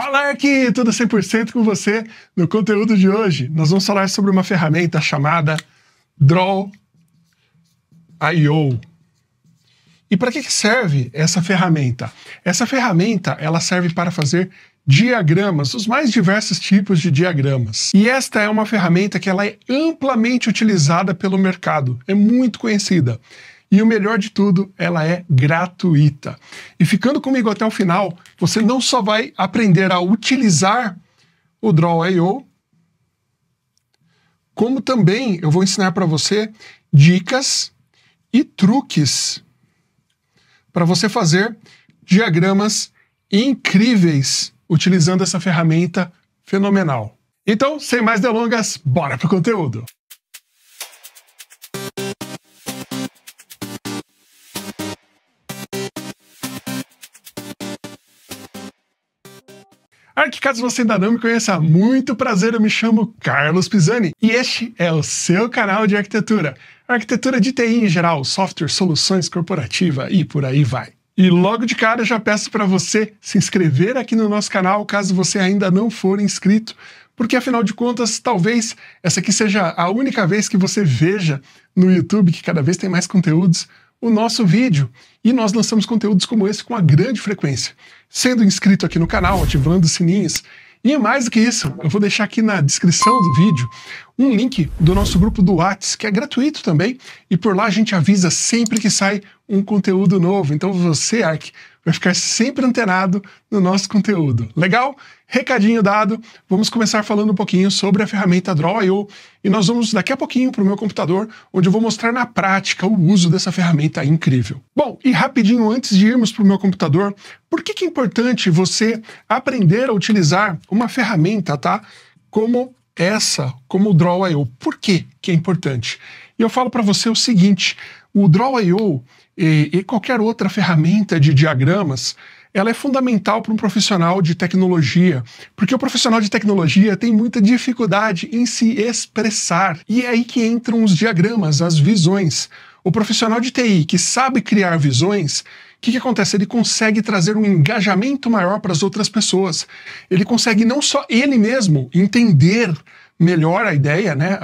Fala Ark, tudo 100% com você. No conteúdo de hoje, nós vamos falar sobre uma ferramenta chamada Draw.io. E para que serve essa ferramenta? Essa ferramenta, ela serve para fazer diagramas, os mais diversos tipos de diagramas. E esta é uma ferramenta que ela é amplamente utilizada pelo mercado, é muito conhecida. E o melhor de tudo, ela é gratuita. E ficando comigo até o final, você não só vai aprender a utilizar o Draw.io, como também eu vou ensinar para você dicas e truques para você fazer diagramas incríveis utilizando essa ferramenta fenomenal. Então, sem mais delongas, bora pro conteúdo. Arquicados, você ainda não me conheça? muito prazer, eu me chamo Carlos Pisani e este é o seu canal de arquitetura. Arquitetura de TI em geral, software, soluções corporativa e por aí vai. E logo de cara já peço para você se inscrever aqui no nosso canal caso você ainda não for inscrito, porque afinal de contas, talvez essa aqui seja a única vez que você veja no YouTube, que cada vez tem mais conteúdos, o nosso vídeo. E nós lançamos conteúdos como esse com uma grande frequência sendo inscrito aqui no canal, ativando os sininhos. E mais do que isso, eu vou deixar aqui na descrição do vídeo um link do nosso grupo do Whats, que é gratuito também, e por lá a gente avisa sempre que sai um conteúdo novo. Então você, Ark, vai ficar sempre antenado no nosso conteúdo. Legal? Recadinho dado, vamos começar falando um pouquinho sobre a ferramenta Draw.io e nós vamos daqui a pouquinho para o meu computador, onde eu vou mostrar na prática o uso dessa ferramenta incrível. Bom, e rapidinho antes de irmos para o meu computador, por que, que é importante você aprender a utilizar uma ferramenta, tá? Como essa, como o Draw.io. Por que que é importante? E eu falo para você o seguinte: o Draw.io e, e qualquer outra ferramenta de diagramas, ela é fundamental para um profissional de tecnologia, porque o profissional de tecnologia tem muita dificuldade em se expressar. E é aí que entram os diagramas, as visões. O profissional de TI que sabe criar visões, o que, que, acontece? Ele consegue trazer um engajamento maior para as outras pessoas. Ele consegue não só ele mesmo entender melhor a ideia, né?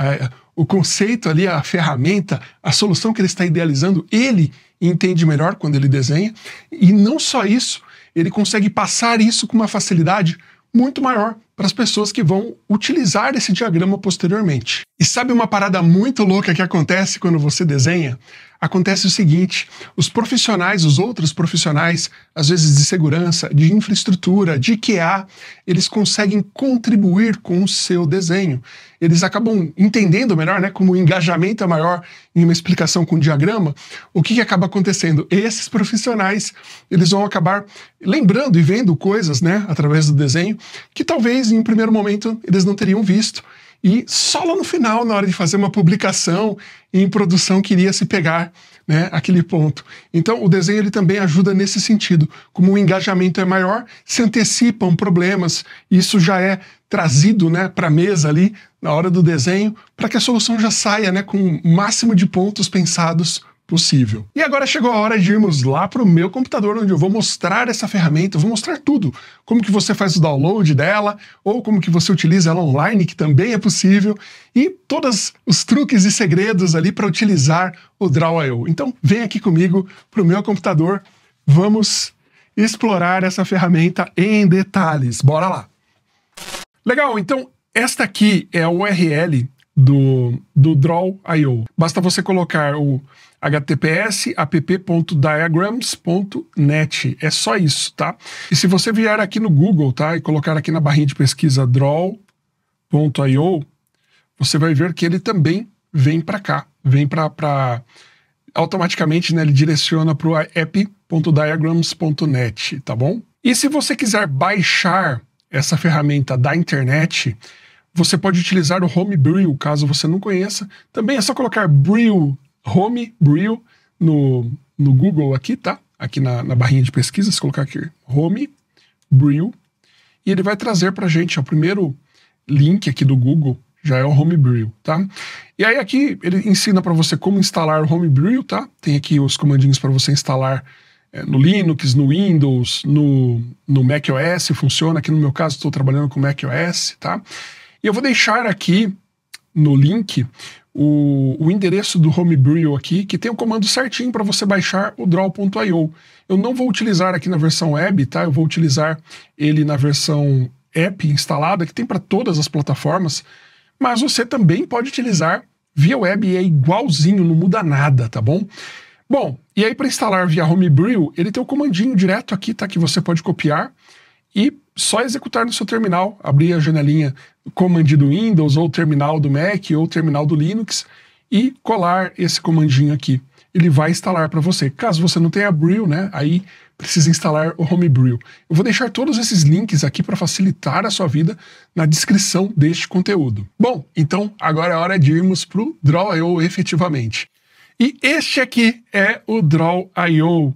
o conceito ali, a ferramenta, a solução que ele está idealizando, ele entende melhor quando ele desenha. E não só isso, ele consegue passar isso com uma facilidade muito maior para as pessoas que vão utilizar esse diagrama posteriormente. E sabe uma parada muito louca que acontece quando você desenha? acontece o seguinte: os profissionais, os outros profissionais, às vezes de segurança, de infraestrutura, de QA, eles conseguem contribuir com o seu desenho. Eles acabam entendendo melhor, né, como o engajamento é maior em uma explicação com um diagrama. O que, que acaba acontecendo? Esses profissionais, eles vão acabar lembrando e vendo coisas, né, através do desenho, que talvez em um primeiro momento eles não teriam visto e só lá no final, na hora de fazer uma publicação em produção, queria se pegar né, aquele ponto. Então, o desenho ele também ajuda nesse sentido. Como o engajamento é maior, se antecipam problemas, isso já é trazido né, para a mesa ali, na hora do desenho, para que a solução já saia né, com o máximo de pontos pensados possível. E agora chegou a hora de irmos lá para o meu computador, onde eu vou mostrar essa ferramenta, vou mostrar tudo. Como que você faz o download dela, ou como que você utiliza ela online, que também é possível, e todos os truques e segredos ali para utilizar o Draw.io. Então vem aqui comigo para o meu computador, vamos explorar essa ferramenta em detalhes. Bora lá! Legal, então esta aqui é a URL do, do Draw.io. Basta você colocar o https app.diagrams.net. É só isso, tá? E se você vier aqui no Google, tá? E colocar aqui na barrinha de pesquisa draw.io, você vai ver que ele também vem para cá, vem para automaticamente, né, ele direciona para o app.diagrams.net, tá bom? E se você quiser baixar essa ferramenta da internet, você pode utilizar o Homebrew, caso você não conheça. Também é só colocar Brew homebrew no, no Google aqui, tá? Aqui na, na barrinha de pesquisa, se colocar aqui homebrew. E ele vai trazer pra gente ó, o primeiro link aqui do Google já é o Homebrew, tá? E aí aqui ele ensina para você como instalar o Homebrew, tá? Tem aqui os comandinhos para você instalar é, no Linux, no Windows, no, no macOS, funciona. Aqui no meu caso estou trabalhando com macOS, tá? E eu vou deixar aqui no link o, o endereço do Homebrew aqui, que tem o comando certinho para você baixar o draw.io. Eu não vou utilizar aqui na versão web, tá? Eu vou utilizar ele na versão app instalada, que tem para todas as plataformas, mas você também pode utilizar via web e é igualzinho, não muda nada, tá bom? Bom, e aí para instalar via Homebrew, ele tem o comandinho direto aqui, tá? Que você pode copiar e só executar no seu terminal, abrir a janelinha comand do Windows, ou terminal do Mac, ou terminal do Linux, e colar esse comandinho aqui. Ele vai instalar para você. Caso você não tenha Brew, né, aí precisa instalar o Homebrew. Eu vou deixar todos esses links aqui para facilitar a sua vida na descrição deste conteúdo. Bom, então agora é hora de irmos para o Draw.io efetivamente. E este aqui é o Draw.io.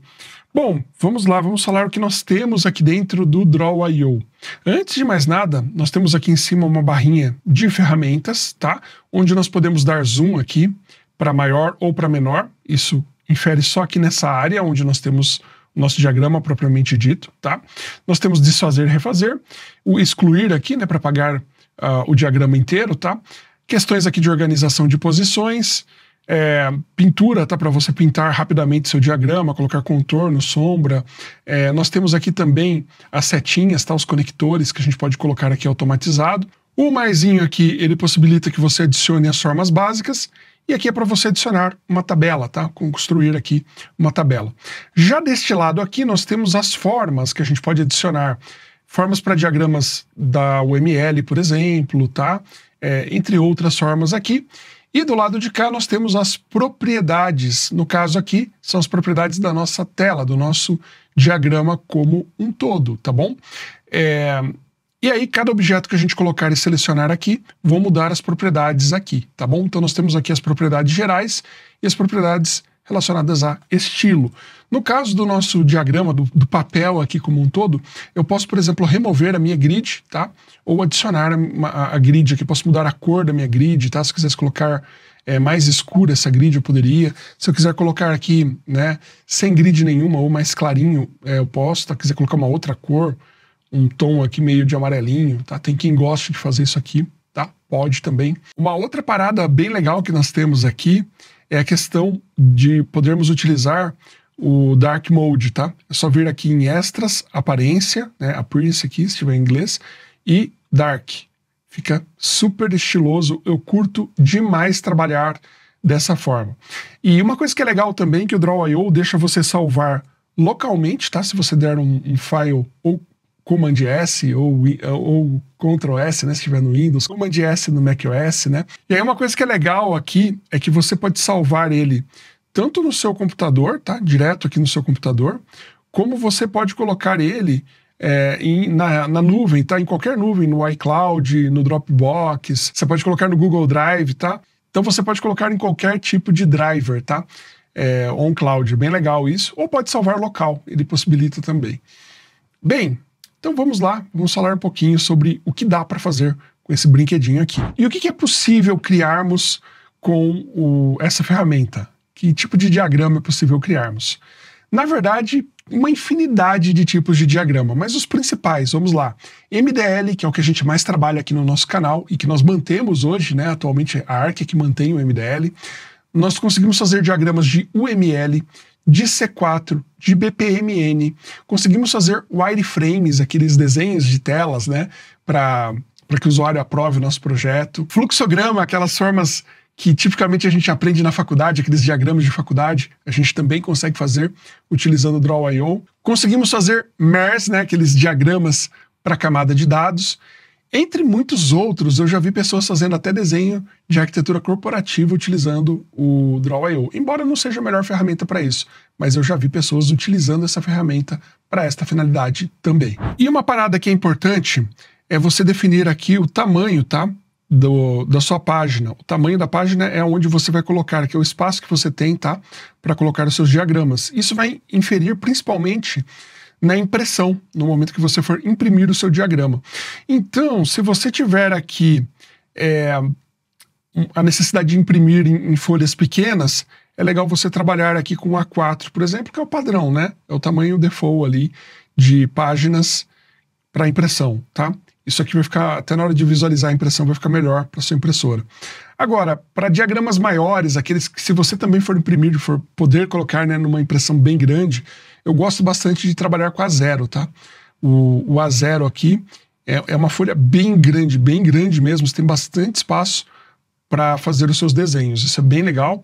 Bom, vamos lá, vamos falar o que nós temos aqui dentro do Draw.io. Antes de mais nada, nós temos aqui em cima uma barrinha de ferramentas, tá? Onde nós podemos dar zoom aqui para maior ou para menor. Isso infere só aqui nessa área onde nós temos o nosso diagrama propriamente dito, tá? Nós temos desfazer, refazer, o excluir aqui, né, para apagar uh, ah, o diagrama inteiro, tá? Questões aqui de organização de posições, é, pintura, tá? Para você pintar rapidamente seu diagrama, colocar contorno, sombra. É, nós temos aqui também as setinhas, tá? Os conectores que a gente pode colocar aqui automatizado. O maisinho aqui, ele possibilita que você adicione as formas básicas. E aqui é para você adicionar uma tabela, tá? Construir aqui uma tabela. Já deste lado aqui, nós temos as formas que a gente pode adicionar. Formas para diagramas da UML, por exemplo, tá? É, entre outras formas aqui. E do lado de cá nós temos as propriedades. No caso aqui, são as propriedades da nossa tela, do nosso diagrama como um todo, tá bom? É... E aí, cada objeto que a gente colocar e selecionar aqui, vão mudar as propriedades aqui, tá bom? Então, nós temos aqui as propriedades gerais e as propriedades relacionadas a estilo. No caso do nosso diagrama, do, do, papel aqui como um todo, eu posso, por exemplo, remover a minha grid, tá? Ou adicionar a, a, a grid aqui, posso mudar a cor da minha grid, tá? Se eu quisesse colocar é, mais escura essa grid, eu poderia. Se eu quiser colocar aqui, né, sem grid nenhuma ou mais clarinho, é, eu posso, tá? Quiser colocar uma outra cor, um tom aqui meio de amarelinho, tá? Tem quem goste de fazer isso aqui pode também. Uma outra parada bem legal que nós temos aqui é a questão de podermos utilizar o Dark Mode, tá? É só vir aqui em Extras, Aparência, né? Appearance aqui, se tiver em inglês, e Dark. Fica super estiloso, eu curto demais trabalhar dessa forma. E uma coisa que é legal também, que o Draw.io deixa você salvar localmente, tá? Se você der um, um file ou Command S ou, ou Ctrl S, né, se tiver no Windows, Command S no macOS, né? E aí uma coisa que é legal aqui é que você pode salvar ele tanto no seu computador, tá? Direto aqui no seu computador, como você pode colocar ele é, em, na, na, nuvem, tá? Em qualquer nuvem, no iCloud, no Dropbox, você pode colocar no Google Drive, tá? Então você pode colocar em qualquer tipo de driver, tá? É, on cloud, bem legal isso. Ou pode salvar local, ele possibilita também. Bem, então vamos lá, vamos falar um pouquinho sobre o que dá para fazer com esse brinquedinho aqui. E o que, que é possível criarmos com o, essa ferramenta? Que tipo de diagrama é possível criarmos? Na verdade, uma infinidade de tipos de diagrama, mas os principais, vamos lá. MDL, que é o que a gente mais trabalha aqui no nosso canal e que nós mantemos hoje, né? Atualmente é a ARC que mantém o MDL. Nós conseguimos fazer diagramas de UML, de C4, de BPMN. Conseguimos fazer wireframes, aqueles desenhos de telas, né, para que o usuário aprove o nosso projeto. Fluxograma, aquelas formas que tipicamente a gente aprende na faculdade, aqueles diagramas de faculdade, a gente também consegue fazer utilizando o Draw.io. Conseguimos fazer MERS, né, aqueles diagramas para camada de dados. Entre muitos outros, eu já vi pessoas fazendo até desenho de arquitetura corporativa utilizando o Draw.io. Embora não seja a melhor ferramenta para isso, mas eu já vi pessoas utilizando essa ferramenta para esta finalidade também. E uma parada que é importante é você definir aqui o tamanho, tá? Do, da sua página. O tamanho da página é onde você vai colocar, que é o espaço que você tem, tá? Para colocar os seus diagramas. Isso vai inferir principalmente na impressão, no momento que você for imprimir o seu diagrama. Então, se você tiver aqui é, a necessidade de imprimir em, em folhas pequenas, é legal você trabalhar aqui com A4, por exemplo, que é o padrão, né? É o tamanho default ali de páginas para impressão, tá? Isso aqui vai ficar, até na hora de visualizar a impressão, vai ficar melhor para sua impressora. Agora, para diagramas maiores, aqueles que se você também for imprimir, for poder colocar né, numa impressão bem grande, eu gosto bastante de trabalhar com a zero, tá? O, o a zero aqui é, é uma folha bem grande, bem grande mesmo. Você tem bastante espaço para fazer os seus desenhos. Isso é bem legal.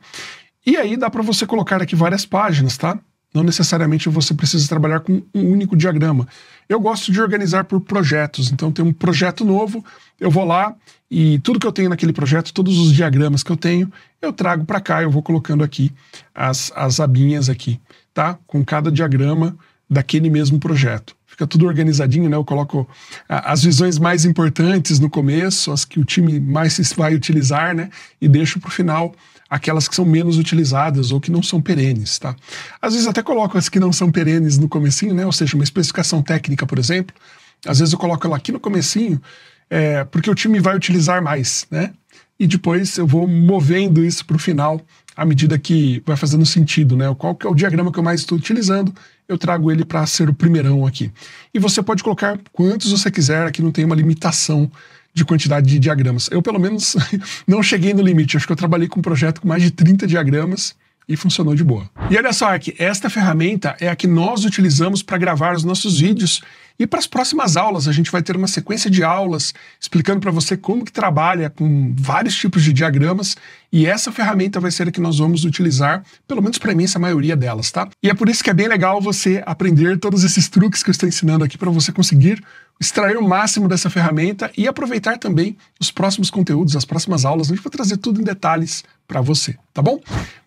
E aí dá para você colocar aqui várias páginas, tá? Não necessariamente você precisa trabalhar com um único diagrama. Eu gosto de organizar por projetos, então tem um projeto novo, eu vou lá e tudo que eu tenho naquele projeto, todos os diagramas que eu tenho, eu trago para cá, eu vou colocando aqui as, as abinhas aqui, tá? Com cada diagrama daquele mesmo projeto. Fica tudo organizadinho, né? Eu coloco as visões mais importantes no começo, as que o time mais vai utilizar, né? E deixo para o final aquelas que são menos utilizadas ou que não são perenes, tá? Às vezes até coloco as que não são perenes no comecinho, né? Ou seja, uma especificação técnica, por exemplo, às vezes eu coloco ela aqui no comecinho, é, porque o time vai utilizar mais, né? E depois eu vou movendo isso para o final à medida que vai fazendo sentido, né? Qual que é o diagrama que eu mais estou utilizando, eu trago ele para ser o primeirão aqui. E você pode colocar quantos você quiser, aqui não tem uma limitação de quantidade de diagramas. Eu, pelo menos, não cheguei no limite. Acho que eu trabalhei com um projeto com mais de 30 diagramas e funcionou de boa. E olha só, que esta ferramenta é a que nós utilizamos para gravar os nossos vídeos e para as próximas aulas, a gente vai ter uma sequência de aulas explicando para você como que trabalha com vários tipos de diagramas e essa ferramenta vai ser a que nós vamos utilizar, pelo menos para a imensa maioria delas, tá? E é por isso que é bem legal você aprender todos esses truques que eu estou ensinando aqui para você conseguir extrair o máximo dessa ferramenta e aproveitar também os próximos conteúdos, as próximas aulas. A gente vai trazer tudo em detalhes para você, tá bom?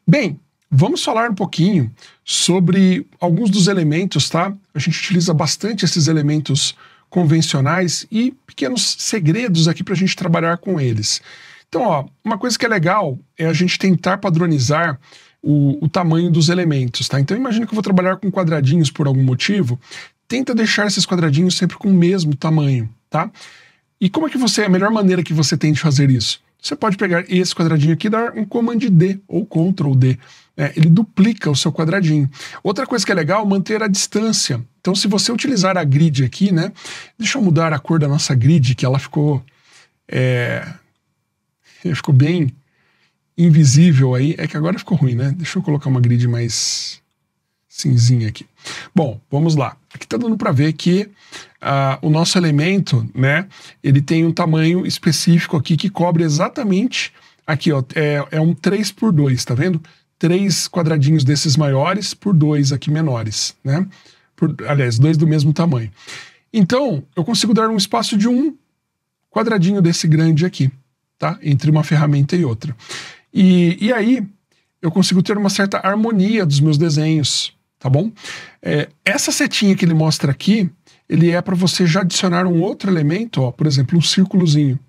Bem, Vamos falar um pouquinho sobre alguns dos elementos, tá? A gente utiliza bastante esses elementos convencionais e pequenos segredos aqui para a gente trabalhar com eles. Então, ó, uma coisa que é legal é a gente tentar padronizar o, o tamanho dos elementos, tá? Então, imagina que eu vou trabalhar com quadradinhos por algum motivo. Tenta deixar esses quadradinhos sempre com o mesmo tamanho, tá? E como é que você, a melhor maneira que você tem de fazer isso? Você pode pegar esse quadradinho aqui e dar um Command D ou Ctrl D é, ele duplica o seu quadradinho. Outra coisa que é legal, manter a distância. Então, se você utilizar a grid aqui, né? Deixa eu mudar a cor da nossa grid, que ela ficou, é, ficou bem invisível aí. É que agora ficou ruim, né? Deixa eu colocar uma grid mais cinzinha aqui. Bom, vamos lá. Aqui tá dando para ver que uh, o nosso elemento, né, ele tem um tamanho específico aqui que cobre exatamente aqui, ó, é, é um 3 por 2, tá vendo? três quadradinhos desses maiores por dois aqui menores, né? Por, aliás, dois do mesmo tamanho. Então, eu consigo dar um espaço de um quadradinho desse grande aqui, tá? Entre uma ferramenta e outra. E, e aí, eu consigo ter uma certa harmonia dos meus desenhos, tá bom? É, essa setinha que ele mostra aqui, ele é para você já adicionar um outro elemento, ó, por exemplo, um círculozinho.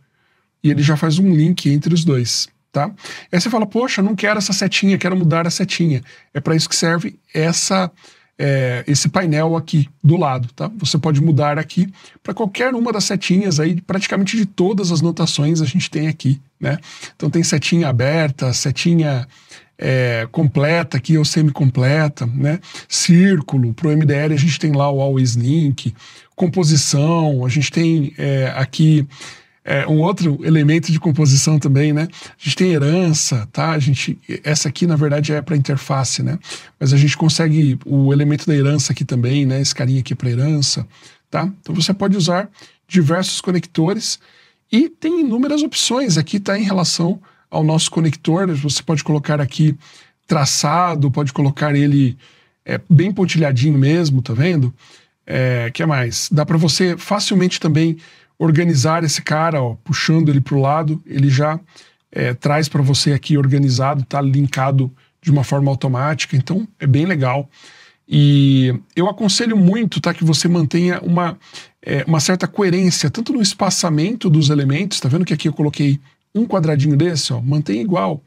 E ele já faz um link entre os dois. Tá? Aí você fala, poxa, não quero essa setinha, quero mudar a setinha. É para isso que serve essa, é, esse painel aqui do lado. Tá? Você pode mudar aqui para qualquer uma das setinhas, aí, praticamente de todas as notações a gente tem aqui. Né? Então tem setinha aberta, setinha é, completa aqui ou semi-completa, né? Círculo, para o MDL a gente tem lá o Always Link, composição, a gente tem é, aqui é, um outro elemento de composição também, né? A gente tem herança, tá? A gente, essa aqui, na verdade, é para interface, né? Mas a gente consegue o elemento da herança aqui também, né? Esse carinha aqui é para herança, tá? Então você pode usar diversos conectores e tem inúmeras opções aqui, tá? Em relação ao nosso conector, né? você pode colocar aqui traçado, pode colocar ele é, bem pontilhadinho mesmo, tá vendo? É, que mais? Dá para você facilmente também organizar esse cara, ó, puxando ele para o lado, ele já é, traz para você aqui organizado, está linkado de uma forma automática. Então, é bem legal. E eu aconselho muito tá, que você mantenha uma, é, uma certa coerência, tanto no espaçamento dos elementos, tá vendo que aqui eu coloquei um quadradinho desse, ó, mantém igual.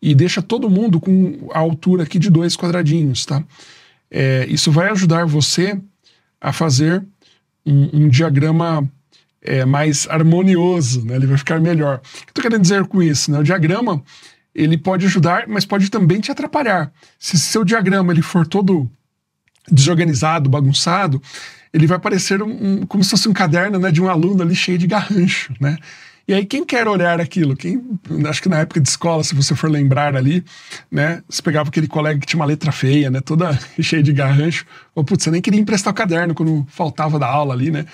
E deixa todo mundo com a altura aqui de dois quadradinhos, tá? É, isso vai ajudar você a fazer um, um diagrama é, mais harmonioso, né? ele vai ficar melhor. O que eu estou querendo dizer com isso? Né? O diagrama ele pode ajudar, mas pode também te atrapalhar. Se seu diagrama ele for todo desorganizado, bagunçado, ele vai parecer um, um, como se fosse um caderno né, de um aluno ali cheio de garrancho, né? E aí, quem quer olhar aquilo? Quem, acho que na época de escola, se você for lembrar ali, né? Você pegava aquele colega que tinha uma letra feia, né? Toda cheia de garrancho. Ou, putz, você nem queria emprestar o caderno quando faltava da aula ali, né?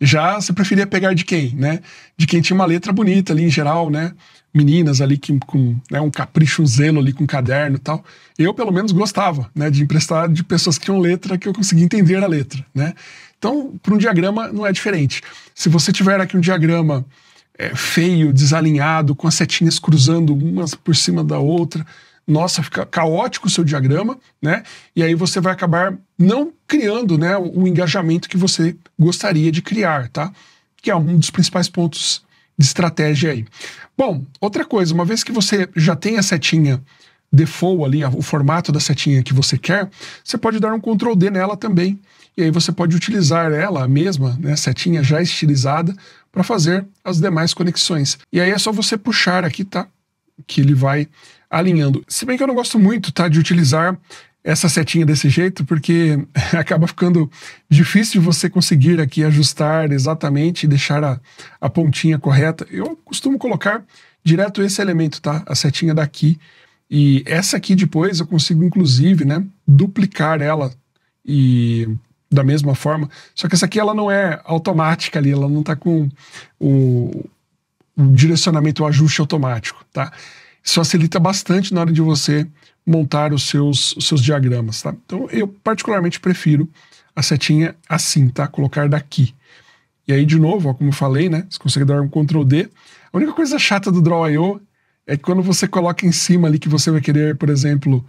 Já você preferia pegar de quem, né? De quem tinha uma letra bonita ali em geral, né? Meninas ali que, com né, um capricho, um zelo ali com um caderno e tal. Eu, pelo menos, gostava, né? De emprestar de pessoas que tinham letra que eu conseguia entender a letra, né? Então, para um diagrama não é diferente. Se você tiver aqui um diagrama é, feio, desalinhado, com as setinhas cruzando umas por cima da outra, nossa, fica caótico o seu diagrama, né? E aí você vai acabar não criando né, o engajamento que você gostaria de criar, tá? Que é um dos principais pontos de estratégia aí. Bom, outra coisa, uma vez que você já tem a setinha default ali, o formato da setinha que você quer, você pode dar um Ctrl D nela também. E aí você pode utilizar ela mesma, né, setinha já estilizada, para fazer as demais conexões. E aí é só você puxar aqui, tá? Que ele vai alinhando. Se bem que eu não gosto muito, tá, de utilizar essa setinha desse jeito, porque acaba ficando difícil você conseguir aqui ajustar exatamente e deixar a, a pontinha correta. Eu costumo colocar direto esse elemento, tá? A setinha daqui. E essa aqui depois eu consigo, inclusive, né, duplicar ela e da mesma forma. Só que essa aqui ela não é automática ali, ela não tá com o, o direcionamento, o ajuste automático, tá? Isso facilita bastante na hora de você montar os seus, os seus diagramas, tá? Então, eu particularmente prefiro a setinha assim, tá? Colocar daqui. E aí, de novo, ó, como eu falei, né? Você consegue dar um Ctrl D. A única coisa chata do Draw.io é que quando você coloca em cima ali que você vai querer, por exemplo,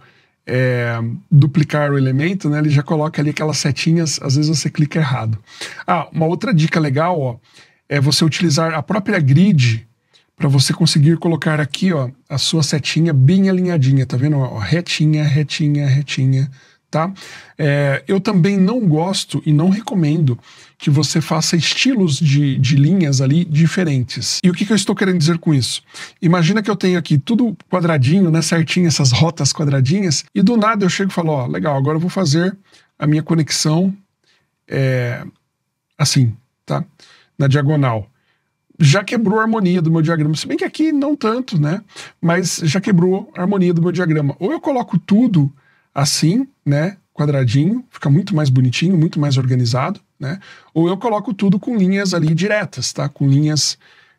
é, duplicar o elemento, né? Ele já coloca ali aquelas setinhas, às vezes você clica errado. Ah, uma outra dica legal, ó, é você utilizar a própria grid para você conseguir colocar aqui ó, a sua setinha bem alinhadinha, tá vendo? Ó, retinha, retinha, retinha, tá? É, eu também não gosto e não recomendo que você faça estilos de, de linhas ali diferentes. E o que, que eu estou querendo dizer com isso? Imagina que eu tenho aqui tudo quadradinho, né, certinho, essas rotas quadradinhas, e do nada eu chego e falo, ó, legal, agora eu vou fazer a minha conexão é, assim, tá? Na diagonal já quebrou a harmonia do meu diagrama. Se bem que aqui não tanto, né? Mas já quebrou a harmonia do meu diagrama. Ou eu coloco tudo assim, né? Quadradinho, fica muito mais bonitinho, muito mais organizado, né? Ou eu coloco tudo com linhas ali diretas, tá? Com linhas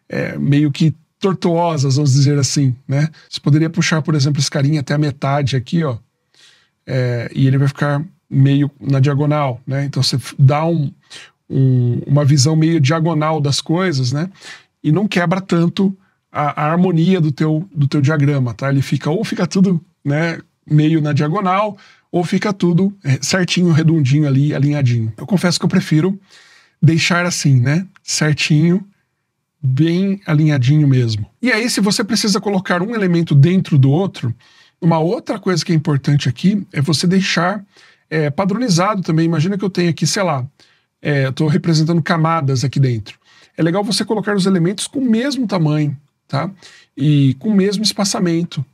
é, meio que tortuosas, vamos dizer assim, né? Você poderia puxar, por exemplo, esse carinha até a metade aqui, ó. É, e ele vai ficar meio na diagonal, né? Então você dá um, um, uma visão meio diagonal das coisas, né? E não quebra tanto a, a, harmonia do teu, do teu diagrama, tá? Ele fica ou fica tudo, né, meio na diagonal, ou fica tudo é, certinho, redondinho ali, alinhadinho. Eu confesso que eu prefiro deixar assim, né, certinho, bem alinhadinho mesmo. E aí, se você precisa colocar um elemento dentro do outro, uma outra coisa que é importante aqui é você deixar é, padronizado também. Imagina que eu tenho aqui, sei lá, é, estou representando camadas aqui dentro. É legal você colocar os elementos com o mesmo tamanho, tá? E com o mesmo espaçamento,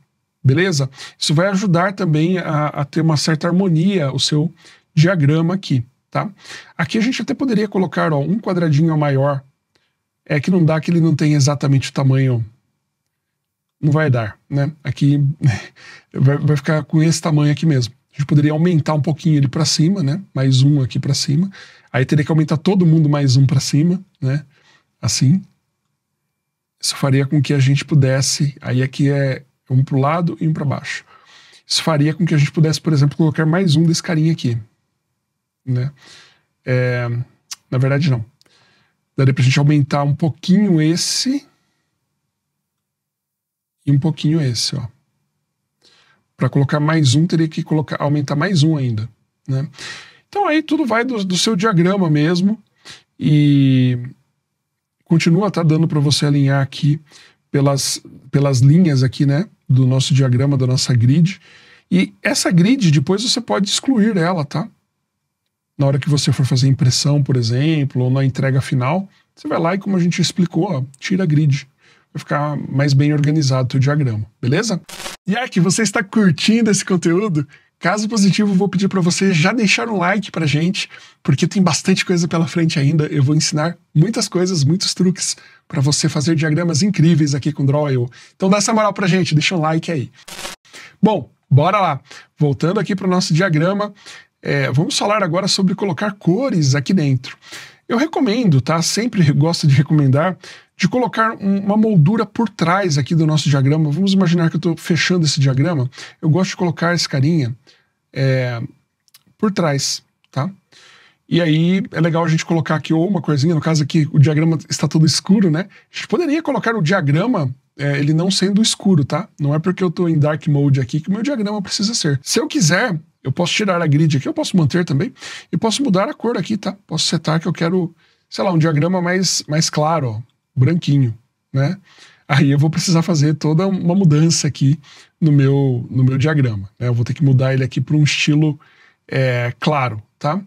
beleza? Isso vai ajudar também a, a ter uma certa harmonia o seu diagrama aqui, tá? Aqui a gente até poderia colocar ó, um quadradinho maior, é que não dá que ele não tem exatamente o tamanho, não vai dar, né? Aqui vai, vai ficar com esse tamanho aqui mesmo. A gente poderia aumentar um pouquinho ele para cima, né? Mais um aqui para cima Aí teria que aumentar todo mundo mais um para cima, né? Assim. Isso faria com que a gente pudesse. Aí aqui é um para o lado e um para baixo. Isso faria com que a gente pudesse, por exemplo, colocar mais um desse carinha aqui. Né? É, na verdade, não. Daria para a gente aumentar um pouquinho esse e um pouquinho esse, ó. Para colocar mais um, teria que colocar, aumentar mais um ainda, né? Então aí tudo vai do, do seu diagrama mesmo e continua tá dando para você alinhar aqui pelas, pelas linhas aqui, né, do nosso diagrama, da nossa grid. E essa grid depois você pode excluir ela, tá? Na hora que você for fazer impressão, por exemplo, ou na entrega final, você vai lá e como a gente explicou, ó, tira a grid vai ficar mais bem organizado o teu diagrama, beleza? E aqui, você está curtindo esse conteúdo? Caso positivo, vou pedir para você já deixar um like para gente, porque tem bastante coisa pela frente ainda. Eu vou ensinar muitas coisas, muitos truques para você fazer diagramas incríveis aqui com Drawio. Então dá essa moral para gente, deixa um like aí. Bom, bora lá. Voltando aqui para o nosso diagrama, é, vamos falar agora sobre colocar cores aqui dentro. Eu recomendo, tá? Sempre gosto de recomendar de colocar uma moldura por trás aqui do nosso diagrama. Vamos imaginar que eu estou fechando esse diagrama. Eu gosto de colocar esse carinha é, por trás, tá? E aí é legal a gente colocar aqui ou uma coisinha, no caso aqui o diagrama está todo escuro, né? A gente poderia colocar o diagrama é, ele não sendo escuro, tá? Não é porque eu estou em dark mode aqui que o meu diagrama precisa ser. Se eu quiser, eu posso tirar a grid aqui, eu posso manter também, e posso mudar a cor aqui, tá? Posso setar que eu quero, sei lá, um diagrama mais, mais claro, ó branquinho, né? Aí eu vou precisar fazer toda uma mudança aqui no meu, no meu diagrama. Né? Eu vou ter que mudar ele aqui para um estilo é, claro, tá?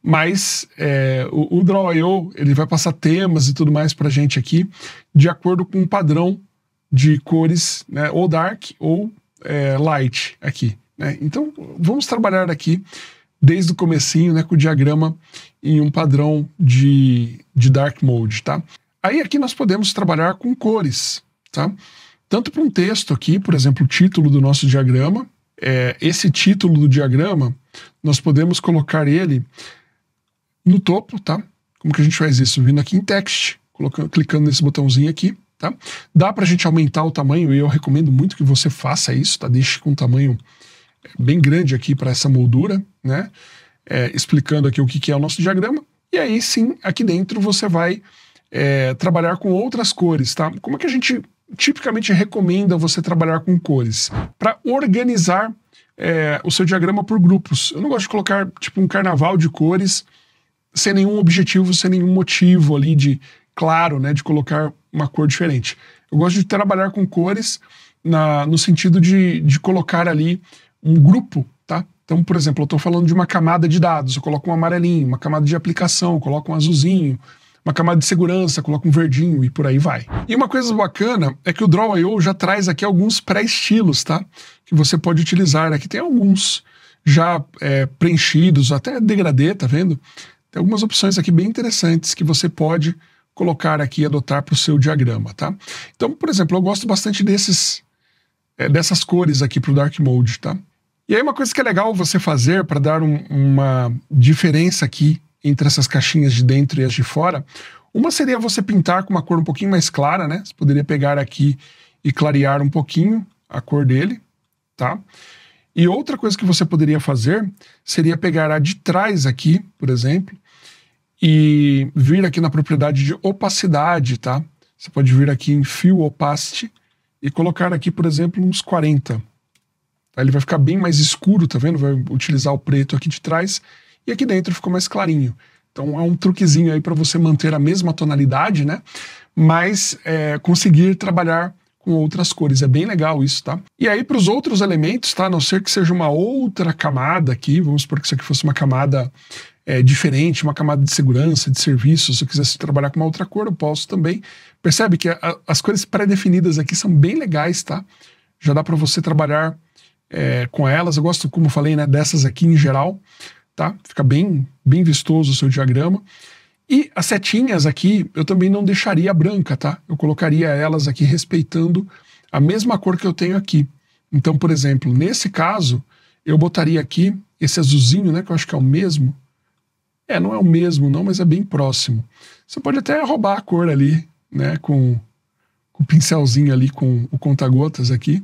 Mas é, o, o Draw.io ele vai passar temas e tudo mais para a gente aqui de acordo com o padrão de cores, né? Ou dark ou é, light aqui, né? Então vamos trabalhar aqui desde o comecinho, né? Com o diagrama em um padrão de, de dark mode, tá? Aí aqui nós podemos trabalhar com cores, tá? Tanto para um texto aqui, por exemplo, o título do nosso diagrama. É, esse título do diagrama, nós podemos colocar ele no topo, tá? Como que a gente faz isso? Vindo aqui em text, colocando, clicando nesse botãozinho aqui, tá? Dá para a gente aumentar o tamanho e eu recomendo muito que você faça isso, tá? Deixe com um tamanho é, bem grande aqui para essa moldura, né? É, explicando aqui o que, que é o nosso diagrama. E aí sim, aqui dentro você vai é, trabalhar com outras cores, tá? Como é que a gente tipicamente recomenda você trabalhar com cores? Para organizar é, o seu diagrama por grupos. Eu não gosto de colocar, tipo, um carnaval de cores sem nenhum objetivo, sem nenhum motivo ali de, claro, né, de colocar uma cor diferente. Eu gosto de trabalhar com cores na, no sentido de, de colocar ali um grupo, tá? Então, por exemplo, eu estou falando de uma camada de dados, eu coloco um amarelinho, uma camada de aplicação, eu coloco um azulzinho, uma camada de segurança, coloca um verdinho e por aí vai. E uma coisa bacana é que o Draw.io já traz aqui alguns pré-estilos, tá? Que você pode utilizar. Aqui né? tem alguns já é, preenchidos, até degradê, tá vendo? Tem algumas opções aqui bem interessantes que você pode colocar aqui e adotar para o seu diagrama, tá? Então, por exemplo, eu gosto bastante desses, é, dessas cores aqui para o Dark Mode, tá? E aí uma coisa que é legal você fazer para dar um, uma diferença aqui entre essas caixinhas de dentro e as de fora. Uma seria você pintar com uma cor um pouquinho mais clara, né? Você poderia pegar aqui e clarear um pouquinho a cor dele, tá? E outra coisa que você poderia fazer seria pegar a de trás aqui, por exemplo, e vir aqui na propriedade de opacidade, tá? Você pode vir aqui em Fio Opacity e colocar aqui, por exemplo, uns 40. Tá? Ele vai ficar bem mais escuro, tá vendo? Vai utilizar o preto aqui de trás e aqui dentro ficou mais clarinho. Então é um truquezinho aí para você manter a mesma tonalidade, né? Mas é, conseguir trabalhar com outras cores. É bem legal isso, tá? E aí para os outros elementos, tá? A não ser que seja uma outra camada aqui, vamos supor que isso aqui fosse uma camada é, diferente, uma camada de segurança, de serviço, se eu quisesse trabalhar com uma outra cor, eu posso também. Percebe que a, as cores pré-definidas aqui são bem legais, tá? Já dá para você trabalhar é, com elas. Eu gosto, como falei, né, dessas aqui em geral tá? Fica bem, bem vistoso o seu diagrama. E as setinhas aqui, eu também não deixaria branca, tá? Eu colocaria elas aqui respeitando a mesma cor que eu tenho aqui. Então, por exemplo, nesse caso, eu botaria aqui esse azulzinho, né, que eu acho que é o mesmo. É, não é o mesmo não, mas é bem próximo. Você pode até roubar a cor ali, né, com, com o pincelzinho ali, com o conta-gotas aqui.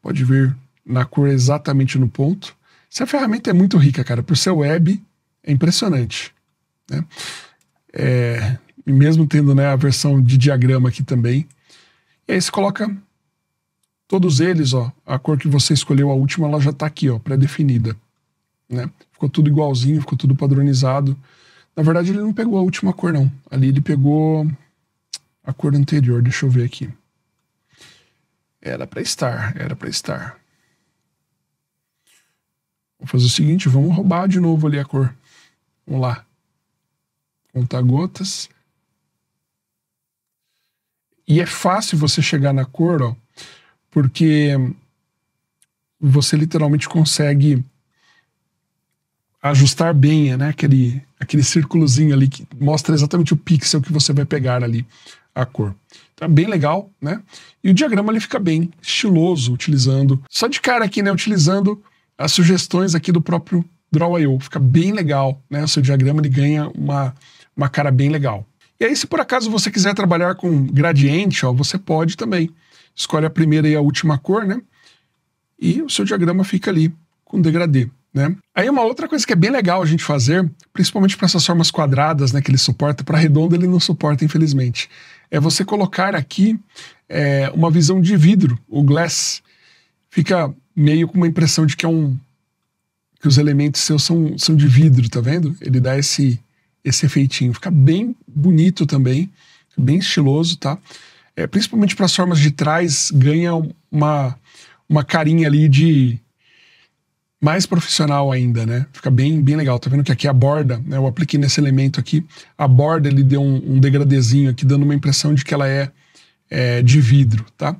Pode ver na cor exatamente no ponto. Essa ferramenta é muito rica, cara. Por ser web, é impressionante. Né? É, e mesmo tendo né, a versão de diagrama aqui também. E aí você coloca todos eles, ó, a cor que você escolheu, a última, ela já está aqui, ó, pré-definida. Né? Ficou tudo igualzinho, ficou tudo padronizado. Na verdade, ele não pegou a última cor, não. Ali ele pegou a cor anterior. Deixa eu ver aqui. Era para estar, era para estar. Vou fazer o seguinte, vamos roubar de novo ali a cor. Vamos lá. Conta gotas. E é fácil você chegar na cor, ó, porque você literalmente consegue ajustar bem né, aquele, aquele círculozinho ali que mostra exatamente o pixel que você vai pegar ali a cor. Tá bem legal, né? E o diagrama ele fica bem estiloso utilizando, só de cara aqui, né, utilizando as sugestões aqui do próprio Draw.io. Fica bem legal, né? O seu diagrama ele ganha uma, uma cara bem legal. E aí, se por acaso você quiser trabalhar com gradiente, ó, você pode também. Escolhe a primeira e a última cor, né? E o seu diagrama fica ali com degradê. Né? Aí uma outra coisa que é bem legal a gente fazer, principalmente para essas formas quadradas né, que ele suporta, para redonda ele não suporta, infelizmente, é você colocar aqui é, uma visão de vidro, o glass. Fica meio com uma impressão de que é um que os elementos seus são, são de vidro, tá vendo? Ele dá esse esse efeitinho, fica bem bonito também, bem estiloso, tá? É, principalmente para as formas de trás ganha uma uma carinha ali de mais profissional ainda, né? Fica bem bem legal. Tá vendo que aqui a borda, né? Eu apliquei nesse elemento aqui, a borda ele deu um, um degradezinho aqui, dando uma impressão de que ela é, é de vidro, tá?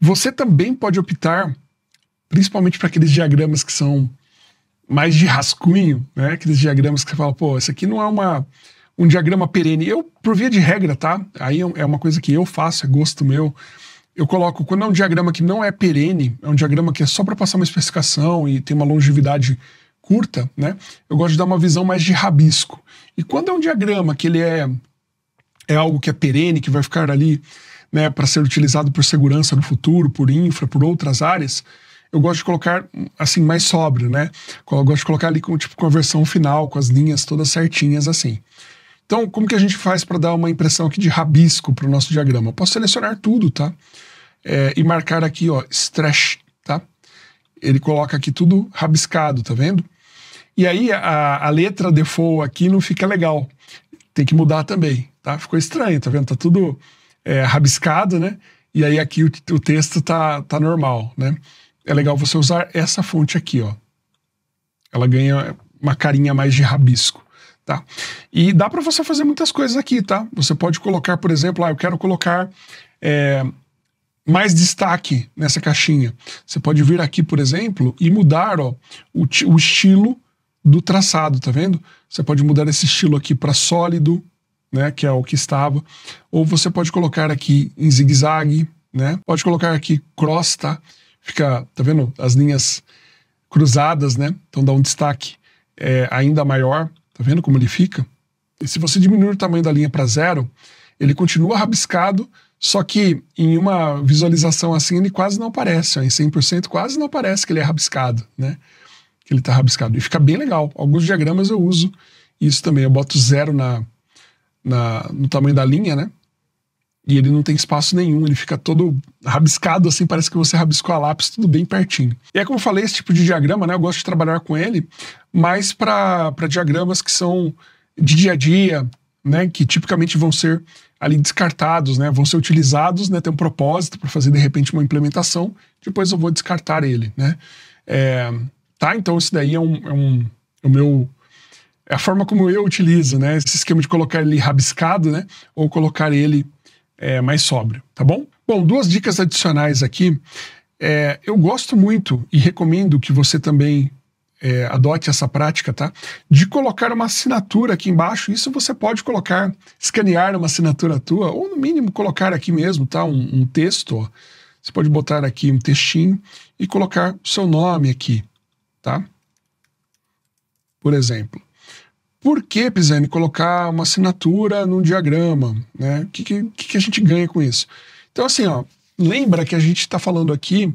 Você também pode optar principalmente para aqueles diagramas que são mais de rascunho, né? Aqueles diagramas que você fala, pô, isso aqui não é uma, um diagrama perene. Eu, por via de regra, tá? Aí é, é uma coisa que eu faço, é gosto meu. Eu coloco, quando é um diagrama que não é perene, é um diagrama que é só para passar uma especificação e tem uma longevidade curta, né? Eu gosto de dar uma visão mais de rabisco. E quando é um diagrama que ele é, é algo que é perene, que vai ficar ali né, para ser utilizado por segurança no futuro, por infra, por outras áreas, eu gosto de colocar assim, mais sóbrio, né? Eu gosto de colocar ali com, tipo, conversão a versão final, com as linhas todas certinhas assim. Então, como que a gente faz para dar uma impressão aqui de rabisco para o nosso diagrama? Eu posso selecionar tudo, tá? É, e marcar aqui, ó, stretch, tá? Ele coloca aqui tudo rabiscado, tá vendo? E aí a, a letra default aqui não fica legal. Tem que mudar também, tá? Ficou estranho, tá vendo? Tá tudo é, rabiscado, né? E aí aqui o, o texto tá, tá normal, né? é legal você usar essa fonte aqui, ó. Ela ganha uma carinha mais de rabisco, tá? E dá para você fazer muitas coisas aqui, tá? Você pode colocar, por exemplo, ah, eu quero colocar é, mais destaque nessa caixinha. Você pode vir aqui, por exemplo, e mudar ó, o, o estilo do traçado, tá vendo? Você pode mudar esse estilo aqui para sólido, né, que é o que estava, ou você pode colocar aqui em zigue-zague, né? Pode colocar aqui crosta. Tá? fica, tá vendo? As linhas cruzadas, né? Então dá um destaque é, ainda maior. Tá vendo como ele fica? E se você diminuir o tamanho da linha para zero, ele continua rabiscado, só que em uma visualização assim ele quase não aparece, ó, em 100% quase não aparece que ele é rabiscado, né? Que ele está rabiscado. E fica bem legal. Alguns diagramas eu uso isso também. Eu boto zero na, na, no tamanho da linha, né? E ele não tem espaço nenhum, ele fica todo rabiscado, assim, parece que você rabiscou a lápis, tudo bem pertinho. E é como eu falei, esse tipo de diagrama, né? Eu gosto de trabalhar com ele, mais para diagramas que são de dia a dia, né? Que tipicamente vão ser ali descartados, né? Vão ser utilizados, né? Tem um propósito para fazer de repente uma implementação, depois eu vou descartar ele, né? É, tá? Então isso daí é um, é um é o meu é a forma como eu utilizo, né? Esse esquema de colocar ele rabiscado, né? Ou colocar ele é, mais sóbrio, tá bom? Bom, duas dicas adicionais aqui. É, eu gosto muito e recomendo que você também é, adote essa prática, tá? De colocar uma assinatura aqui embaixo. Isso você pode colocar, escanear uma assinatura tua, ou no mínimo colocar aqui mesmo, tá? Um, um texto, ó. Você pode botar aqui um textinho e colocar seu nome aqui, tá? Por exemplo. Por que, Pisani, colocar uma assinatura num diagrama? Né? O que, que, que a gente ganha com isso? Então, assim, ó, lembra que a gente está falando aqui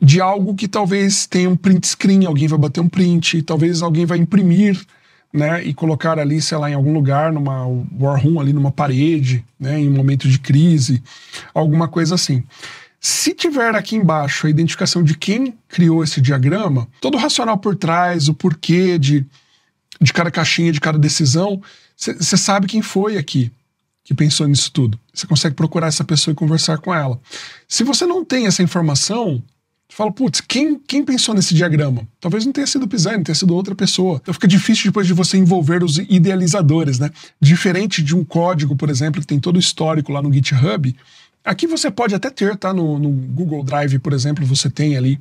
de algo que talvez tenha um print screen, alguém vai bater um print, talvez alguém vai imprimir, né, e colocar ali, sei lá, em algum lugar, numa war room ali numa parede, né, em um momento de crise, alguma coisa assim. Se tiver aqui embaixo a identificação de quem criou esse diagrama, todo o racional por trás, o porquê de de cada caixinha, de cada decisão, você sabe quem foi aqui que pensou nisso tudo. Você consegue procurar essa pessoa e conversar com ela. Se você não tem essa informação, você fala, putz, quem, quem pensou nesse diagrama? Talvez não tenha sido o Pisani, tenha sido outra pessoa. Então fica difícil depois de você envolver os idealizadores, né? Diferente de um código, por exemplo, que tem todo o histórico lá no GitHub, aqui você pode até ter, tá? No, no Google Drive, por exemplo, você tem ali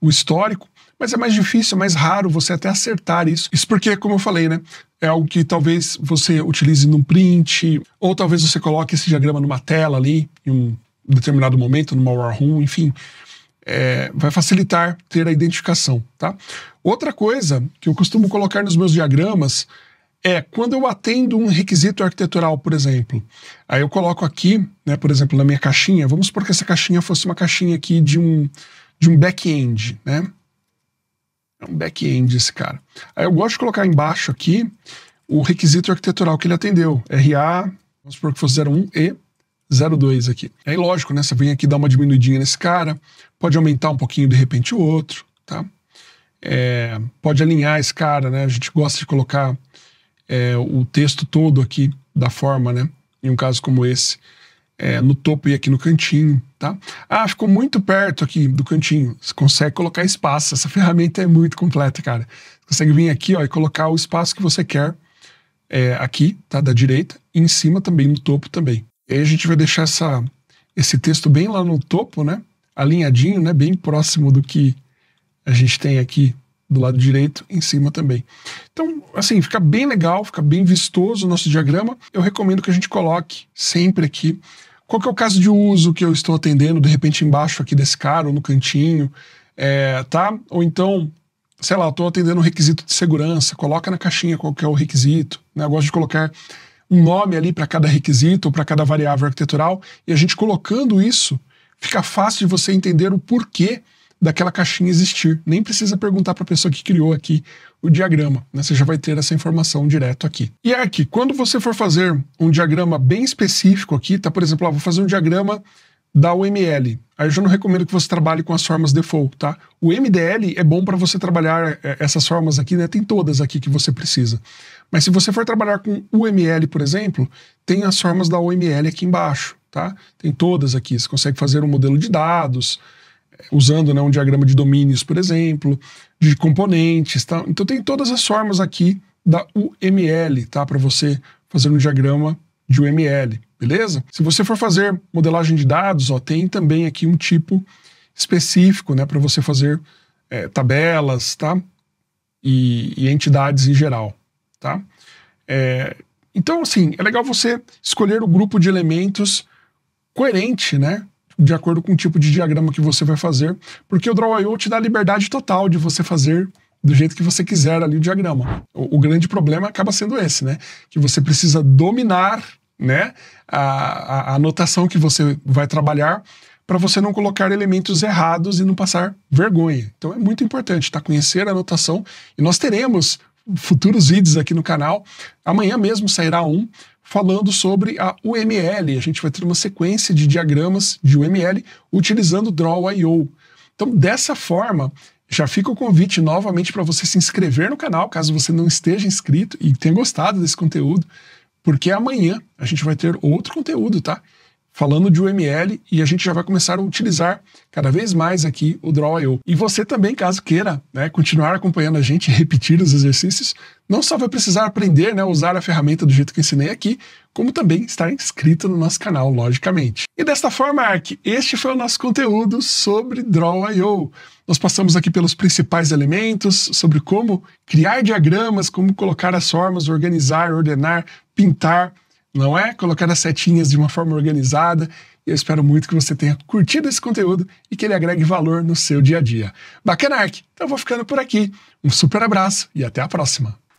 o histórico, mas é mais difícil, é mais raro você até acertar isso. Isso porque, como eu falei, né? É algo que talvez você utilize num print, ou talvez você coloque esse diagrama numa tela ali, em um determinado momento, numa war room, enfim. É, vai facilitar ter a identificação, tá? Outra coisa que eu costumo colocar nos meus diagramas é quando eu atendo um requisito arquitetural, por exemplo. Aí eu coloco aqui, né, por exemplo, na minha caixinha, vamos supor que essa caixinha fosse uma caixinha aqui de um de um back-end, né? É um back-end esse cara. Aí eu gosto de colocar embaixo aqui o requisito arquitetural que ele atendeu, RA, vamos supor que fosse 01 e 02 aqui. É lógico, né? Você vem aqui dar uma diminuidinha nesse cara, pode aumentar um pouquinho de repente o outro, tá? É, pode alinhar esse cara, né? A gente gosta de colocar é, o texto todo aqui da forma, né? Em um caso como esse, é, no topo e aqui no cantinho. Tá? Ah, ficou muito perto aqui do cantinho. Você consegue colocar espaço. Essa ferramenta é muito completa, cara. Você consegue vir aqui ó, e colocar o espaço que você quer é, aqui, tá? Da direita, e em cima também, no topo também. E aí a gente vai deixar essa, esse texto bem lá no topo, né? Alinhadinho, né? Bem próximo do que a gente tem aqui do lado direito, em cima também. Então, assim, fica bem legal, fica bem vistoso o nosso diagrama. Eu recomendo que a gente coloque sempre aqui qual que é o caso de uso que eu estou atendendo, de repente, embaixo aqui desse cara, ou no cantinho, é, tá? Ou então, sei lá, estou atendendo um requisito de segurança, coloca na caixinha qual que é o requisito. Né? Eu gosto de colocar um nome ali para cada requisito ou para cada variável arquitetural, e a gente colocando isso, fica fácil de você entender o porquê daquela caixinha existir. Nem precisa perguntar para a pessoa que criou aqui o diagrama, né? você já vai ter essa informação direto aqui. E aqui, quando você for fazer um diagrama bem específico aqui, tá? por exemplo, ó, vou fazer um diagrama da UML. Aí eu já não recomendo que você trabalhe com as formas default, tá? O MDL é bom para você trabalhar é, essas formas aqui, né? Tem todas aqui que você precisa. Mas se você for trabalhar com UML, por exemplo, tem as formas da UML aqui embaixo, tá? Tem todas aqui. Você consegue fazer um modelo de dados, usando né, um diagrama de domínios, por exemplo, de componentes. Tá? Então tem todas as formas aqui da UML, tá? Para você fazer um diagrama de UML, beleza? Se você for fazer modelagem de dados, ó, tem também aqui um tipo específico, né, para você fazer é, tabelas, tá? E, e, entidades em geral, tá? É, então, assim, é legal você escolher o grupo de elementos coerente, né, de acordo com o tipo de diagrama que você vai fazer, porque o Draw.io te dá liberdade total de você fazer do jeito que você quiser ali o diagrama. O, o grande problema acaba sendo esse, né? Que você precisa dominar né, a, a, a notação que você vai trabalhar para você não colocar elementos errados e não passar vergonha. Então é muito importante tá? conhecer a notação e nós teremos futuros vídeos aqui no canal. Amanhã mesmo sairá um falando sobre a UML. A gente vai ter uma sequência de diagramas de UML utilizando Draw.io. Então, dessa forma, já fica o convite novamente para você se inscrever no canal, caso você não esteja inscrito e tenha gostado desse conteúdo, porque amanhã a gente vai ter outro conteúdo, tá? falando de UML e a gente já vai começar a utilizar cada vez mais aqui o Draw.io. E você também, caso queira né, continuar acompanhando a gente e repetir os exercícios, não só vai precisar aprender a né, usar a ferramenta do jeito que ensinei aqui, como também estar inscrito no nosso canal, logicamente. E desta forma, Ark, este foi o nosso conteúdo sobre Draw.io. Nós passamos aqui pelos principais elementos, sobre como criar diagramas, como colocar as formas, organizar, ordenar, pintar, não é? Colocar as setinhas de uma forma organizada. Eu espero muito que você tenha curtido esse conteúdo e que ele agregue valor no seu dia a dia. Bacana, Ark! Então eu vou ficando por aqui. Um super abraço e até a próxima!